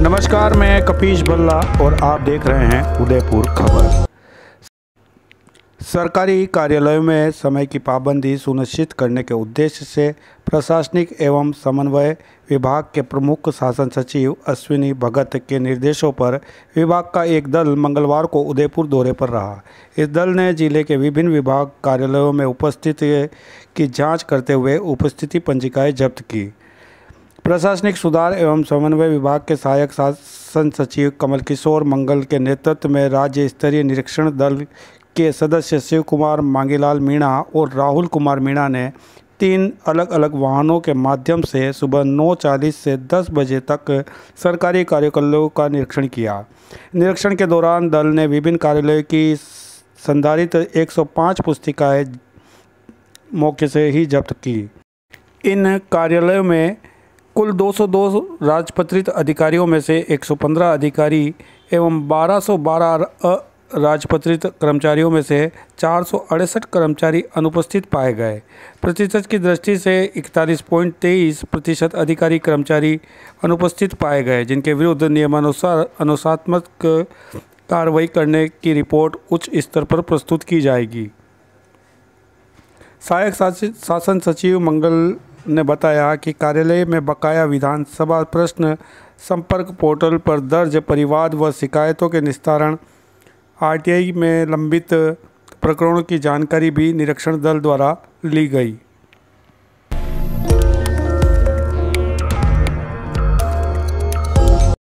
नमस्कार मैं कपीश भल्ला और आप देख रहे हैं उदयपुर खबर सरकारी कार्यालयों में समय की पाबंदी सुनिश्चित करने के उद्देश्य से प्रशासनिक एवं समन्वय विभाग के प्रमुख शासन सचिव अश्विनी भगत के निर्देशों पर विभाग का एक दल मंगलवार को उदयपुर दौरे पर रहा इस दल ने जिले के विभिन्न विभाग कार्यालयों में उपस्थित की जांच करते हुए उपस्थिति पंजिकाएँ जब्त की प्रशासनिक सुधार एवं समन्वय विभाग के सहायक शासन सचिव कमल किशोर मंगल के नेतृत्व में राज्य स्तरीय निरीक्षण दल के सदस्य शिव कुमार मांगीलाल मीणा और राहुल कुमार मीणा ने तीन अलग अलग वाहनों के माध्यम से सुबह चालीस से 10 बजे तक सरकारी कार्यालयों का निरीक्षण किया निरीक्षण के दौरान दल ने विभिन्न कार्यालयों की संधारित 105 पुस्तिकाएं मौके से ही जब्त की इन कार्यालयों में कुल 202 राजपत्रित अधिकारियों में से 115 अधिकारी एवं 1212 राजपत्रित कर्मचारियों में से चार कर्मचारी अनुपस्थित पाए गए प्रतिशत की दृष्टि से इकतालीस पॉइंट तेईस प्रतिशत अधिकारी कर्मचारी अनुपस्थित पाए गए जिनके विरुद्ध नियमानुसार अनुसात्मक कार्रवाई करने की रिपोर्ट उच्च स्तर पर प्रस्तुत की जाएगी सहायक शासन सचिव मंगल ने बताया कि कार्यालय में बकाया विधानसभा प्रश्न संपर्क पोर्टल पर दर्ज परिवाद व शिकायतों के निस्तारण आरटीआई में लंबित प्रकरणों की जानकारी भी निरीक्षण दल द्वारा ली गई